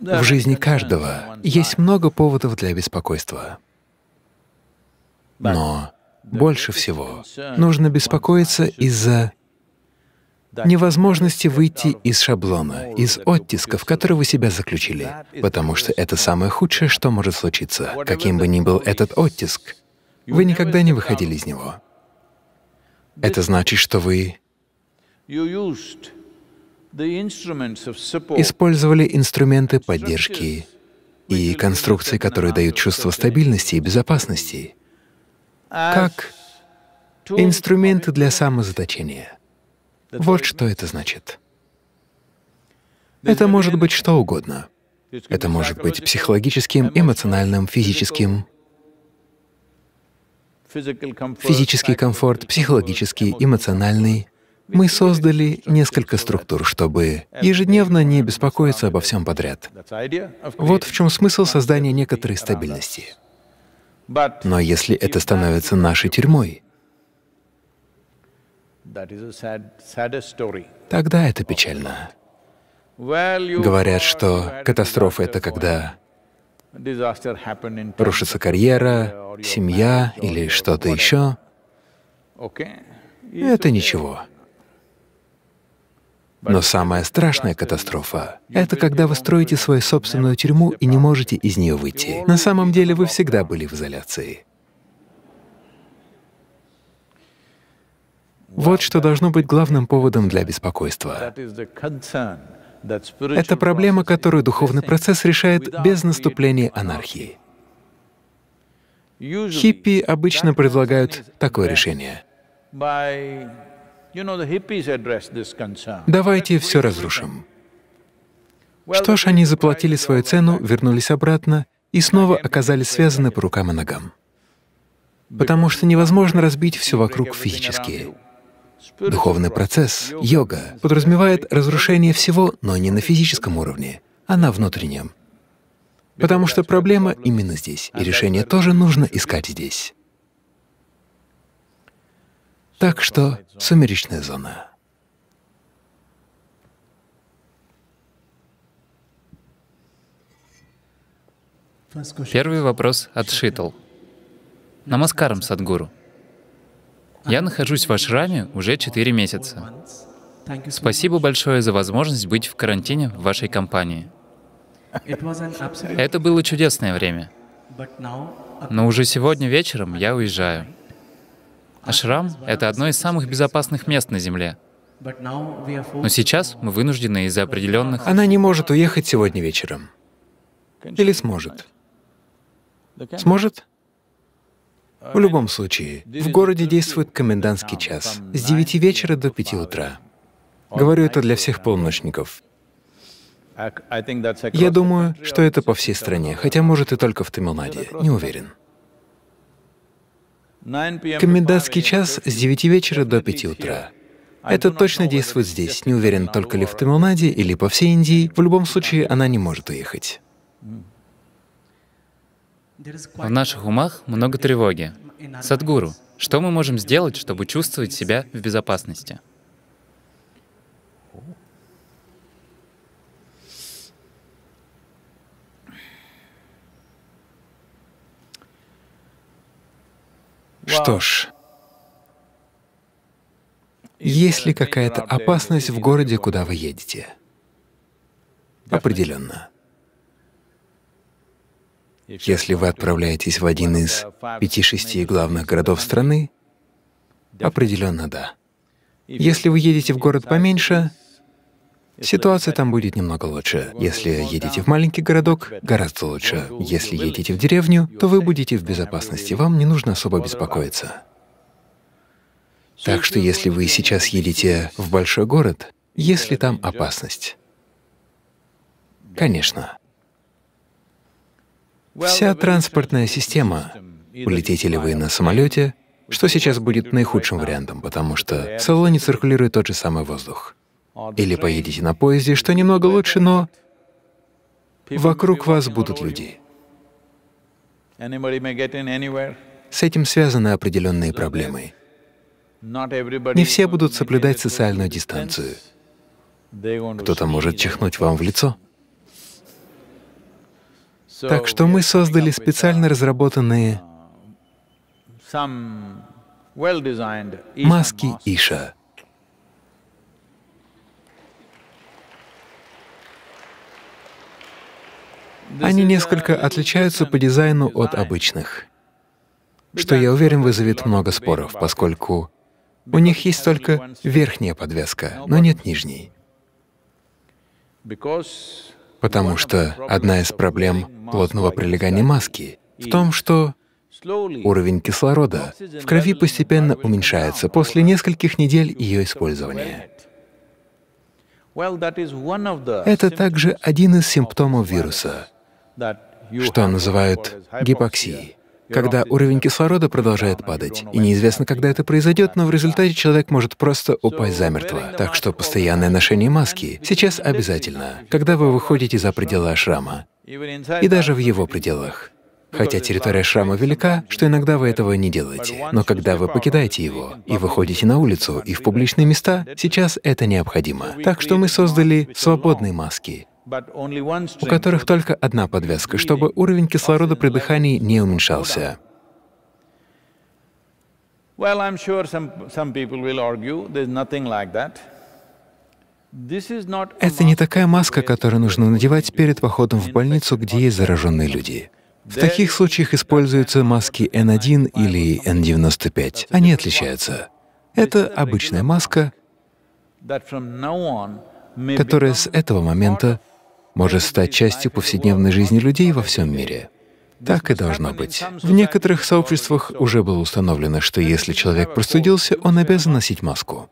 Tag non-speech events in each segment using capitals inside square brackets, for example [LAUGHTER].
В жизни каждого есть много поводов для беспокойства. Но больше всего нужно беспокоиться из-за невозможности выйти из шаблона, из оттиска, в который вы себя заключили, потому что это самое худшее, что может случиться, каким бы ни был этот оттиск. Вы никогда не выходили из него. Это значит, что вы использовали инструменты поддержки и конструкции, которые дают чувство стабильности и безопасности, как инструменты для самозаточения. Вот что это значит. Это может быть что угодно. Это может быть психологическим, эмоциональным, физическим, физический комфорт, психологический, эмоциональный. Мы создали несколько структур, чтобы ежедневно не беспокоиться обо всем подряд. Вот в чем смысл создания некоторой стабильности. Но если это становится нашей тюрьмой, тогда это печально. Говорят, что катастрофа — это когда рушится карьера, семья или что-то еще. Это ничего. Но самая страшная катастрофа — это когда вы строите свою собственную тюрьму и не можете из нее выйти. На самом деле вы всегда были в изоляции. Вот что должно быть главным поводом для беспокойства. Это проблема, которую духовный процесс решает без наступления анархии. Хиппи обычно предлагают такое решение. Давайте все разрушим. Что ж, они заплатили свою цену, вернулись обратно и снова оказались связаны по рукам и ногам. Потому что невозможно разбить все вокруг физически. Духовный процесс, йога, подразумевает разрушение всего, но не на физическом уровне, а на внутреннем. Потому что проблема именно здесь, и решение тоже нужно искать здесь. Так что сумеречная зона. Первый вопрос от Шитл. Намаскарам, Садгуру. Я нахожусь в ашраме уже 4 месяца. Спасибо большое за возможность быть в карантине в вашей компании. Это было чудесное время. Но уже сегодня вечером я уезжаю. Ашрам — это одно из самых безопасных мест на Земле. Но сейчас мы вынуждены из-за определенных... Она не может уехать сегодня вечером. Или сможет. Сможет? В любом случае, в городе действует комендантский час с 9 вечера до 5 утра. Говорю это для всех полночников. Я думаю, что это по всей стране, хотя может и только в Тамилнаде, не уверен. Комендантский час с 9 вечера до 5 утра. Это точно действует здесь. Не уверен, только ли в Тамилнаде или по всей Индии. В любом случае, она не может уехать. В наших умах много тревоги. Садгуру, что мы можем сделать, чтобы чувствовать себя в безопасности? Что ж, есть ли какая-то опасность в городе, куда вы едете? Определенно. Если вы отправляетесь в один из пяти-шести главных городов страны, определенно да. Если вы едете в город поменьше, ситуация там будет немного лучше. Если едете в маленький городок, гораздо лучше. Если едете в деревню, то вы будете в безопасности, вам не нужно особо беспокоиться. Так что если вы сейчас едете в большой город, если там опасность, конечно, вся транспортная система, улетите ли вы на самолете, что сейчас будет наихудшим вариантом, потому что в салоне циркулирует тот же самый воздух. Или поедете на поезде, что немного лучше, но вокруг вас будут люди. С этим связаны определенные проблемы. Не все будут соблюдать социальную дистанцию. Кто-то может чихнуть вам в лицо. Так что мы создали специально разработанные маски Иша — Они несколько отличаются по дизайну от обычных, что, я уверен, вызовет много споров, поскольку у них есть только верхняя подвеска, но нет нижней. Потому что одна из проблем плотного прилегания маски в том, что уровень кислорода в крови постепенно уменьшается после нескольких недель ее использования. Это также один из симптомов вируса — что называют гипоксией, когда уровень кислорода продолжает падать, и неизвестно, когда это произойдет, но в результате человек может просто упасть замертво. Так что постоянное ношение маски сейчас обязательно, когда вы выходите за пределы ашрама, и даже в его пределах. Хотя территория шрама велика, что иногда вы этого не делаете. Но когда вы покидаете его и выходите на улицу и в публичные места, сейчас это необходимо. Так что мы создали свободные маски, у которых только одна подвеска, чтобы уровень кислорода при дыхании не уменьшался. Это не такая маска, которую нужно надевать перед походом в больницу, где есть зараженные люди. В таких случаях используются маски N1 или N95. Они отличаются. Это обычная маска, которая с этого момента может стать частью повседневной жизни людей во всем мире. Так и должно быть. В некоторых сообществах уже было установлено, что если человек простудился, он обязан носить маску.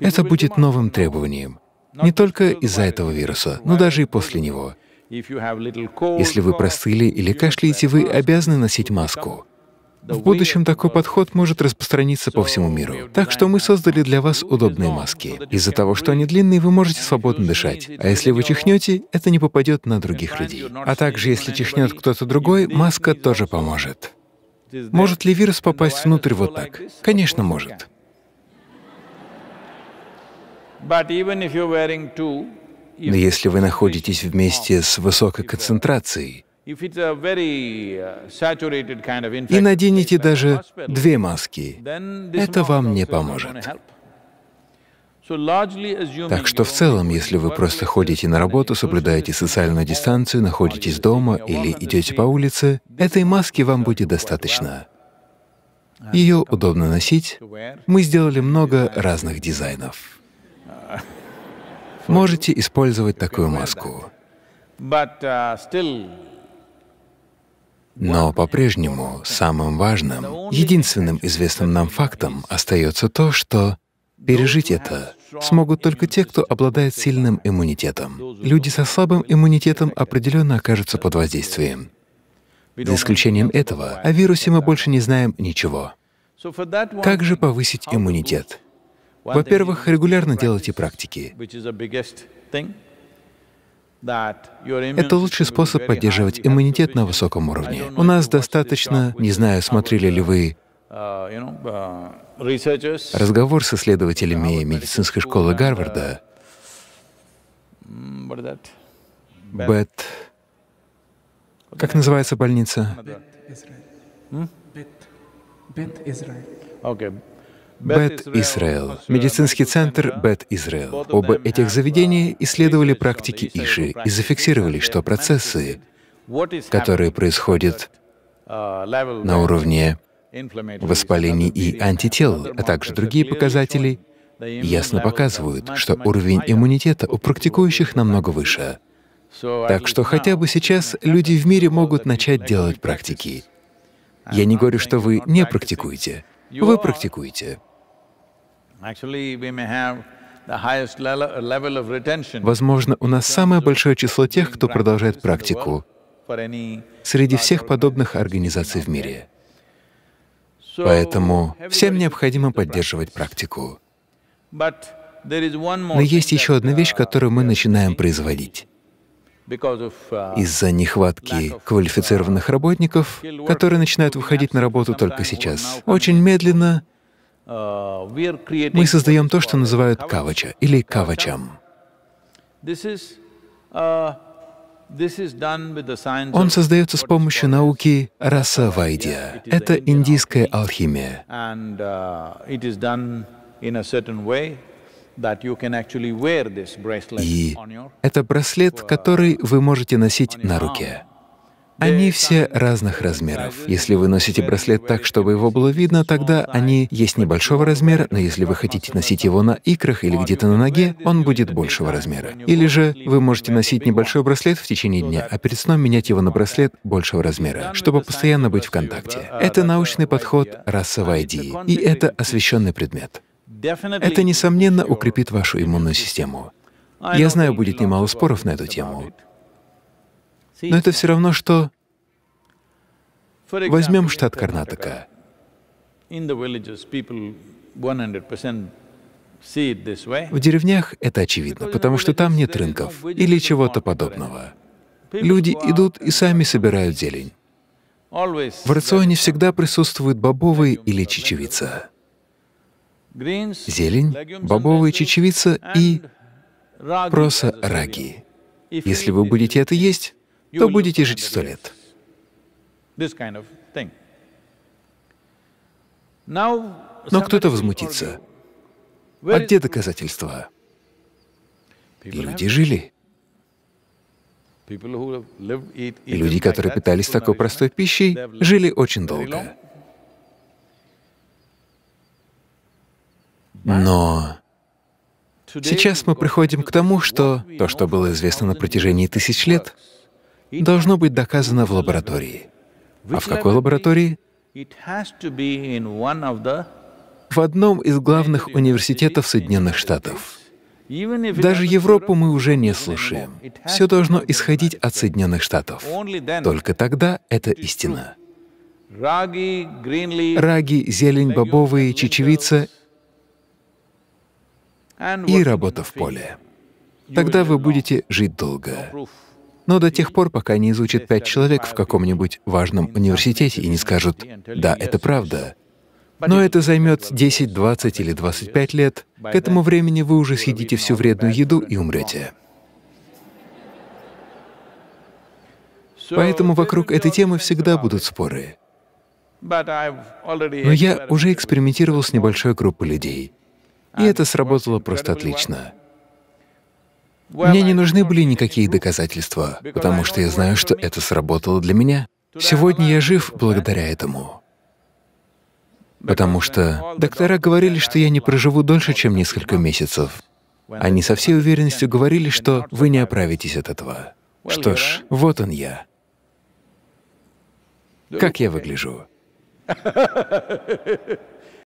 Это будет новым требованием. Не только из-за этого вируса, но даже и после него. Если вы простыли или кашляете, вы обязаны носить маску. В будущем такой подход может распространиться по всему миру. Так что мы создали для вас удобные маски. Из-за того, что они длинные, вы можете свободно дышать. А если вы чихнете, это не попадет на других людей. А также, если чихнет кто-то другой, маска тоже поможет. Может ли вирус попасть внутрь вот так? Конечно, может. Но если вы находитесь вместе с высокой концентрацией, Uh, И наденете даже две маски. Это вам не поможет. Так что в целом, если вы просто ходите на работу, соблюдаете социальную дистанцию, находитесь дома или идете по улице, этой маски вам будет достаточно. Ее удобно носить. Мы сделали много разных дизайнов. [LAUGHS] Можете использовать такую маску. Но по-прежнему самым важным, единственным известным нам фактом остается то, что пережить это смогут только те, кто обладает сильным иммунитетом. Люди со слабым иммунитетом определенно окажутся под воздействием. За исключением этого, о вирусе мы больше не знаем ничего. Как же повысить иммунитет? Во-первых, регулярно делайте практики. Это лучший способ поддерживать иммунитет на высоком уровне. У нас достаточно, не знаю, смотрели ли вы uh, uh, разговор с исследователями медицинской школы uh, Гарварда, Бет... Как называется больница? Бет Израиль. Бет Израил, медицинский центр Бет Израил. Оба этих заведения исследовали практики Иши и зафиксировали, что процессы, которые происходят на уровне воспалений и антител, а также другие показатели, ясно показывают, что уровень иммунитета у практикующих намного выше. Так что хотя бы сейчас люди в мире могут начать делать практики. Я не говорю, что вы не практикуете. Вы практикуете. Возможно, у нас самое большое число тех, кто продолжает практику среди всех подобных организаций в мире. Поэтому всем необходимо поддерживать практику. Но есть еще одна вещь, uh, которую мы начинаем производить. Uh, Из-за нехватки квалифицированных uh, работников, которые начинают выходить на работу только сейчас, очень медленно Uh, Мы создаем то, что называют кавача или кавачам. Uh, Он создается с помощью науки расавайдия. Это индийская алхимия. Uh, И это браслет, который вы можете носить на руке. Они все разных размеров. Если вы носите браслет так, чтобы его было видно, тогда они есть небольшого размера, но если вы хотите носить его на икрах или где-то на ноге, он будет большего размера. Или же вы можете носить небольшой браслет в течение дня, а перед сном менять его на браслет большего размера, чтобы постоянно быть в контакте. Это научный подход расовой ID, и это освещенный предмет. Это, несомненно, укрепит вашу иммунную систему. Я знаю, будет немало споров на эту тему. Но это все равно, что... Возьмем штат Карнатака. В деревнях это очевидно, потому что там нет рынков или чего-то подобного. Люди идут и сами собирают зелень. В рационе всегда присутствуют бобовые или чечевица. Зелень, бобовые, чечевица и проса раги. Если вы будете это есть, то будете жить сто лет. Но кто-то возмутится. А где доказательства? Люди жили. Люди, которые питались такой простой пищей, жили очень долго. Но сейчас мы приходим к тому, что то, что было известно на протяжении тысяч лет, должно быть доказано в лаборатории. А в какой лаборатории? В одном из главных университетов Соединенных Штатов. Даже Европу мы уже не слушаем. Все должно исходить от Соединенных Штатов. Только тогда это истина. Раги, зелень, бобовые, чечевица и работа в поле. Тогда вы будете жить долго. Но до тех пор, пока не изучат пять человек в каком-нибудь важном университете и не скажут «да, это правда», но это займет 10, 20 или 25 лет. К этому времени вы уже съедите всю вредную еду и умрете. Поэтому вокруг этой темы всегда будут споры. Но я уже экспериментировал с небольшой группой людей, и это сработало просто отлично. Мне не нужны были никакие доказательства, потому что я знаю, что это сработало для меня. Сегодня я жив благодаря этому. Потому что доктора говорили, что я не проживу дольше, чем несколько месяцев. Они со всей уверенностью говорили, что вы не оправитесь от этого. Что ж, вот он я. Как я выгляжу?